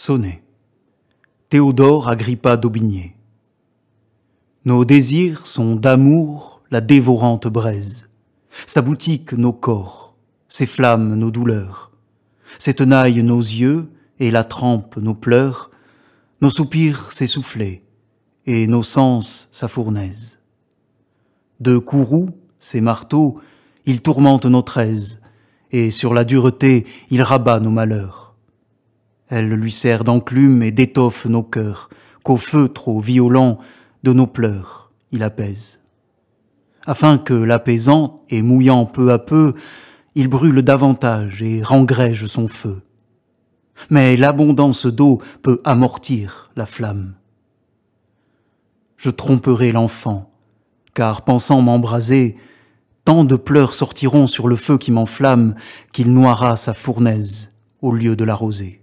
Sonnet. Théodore Agrippa d'Aubigné. Nos désirs sont d'amour la dévorante braise, sa boutique nos corps, ses flammes nos douleurs, ses tenailles nos yeux et la trempe nos pleurs, nos soupirs ses et nos sens sa fournaise. De courroux, ses marteaux, il tourmente nos aise, et sur la dureté il rabat nos malheurs. Elle lui sert d'enclume et d'étoffe nos cœurs, qu'au feu trop violent de nos pleurs il apaise. Afin que, l'apaisant et mouillant peu à peu, il brûle davantage et rengrège son feu. Mais l'abondance d'eau peut amortir la flamme. Je tromperai l'enfant, car pensant m'embraser, tant de pleurs sortiront sur le feu qui m'enflamme qu'il noiera sa fournaise au lieu de l'arroser.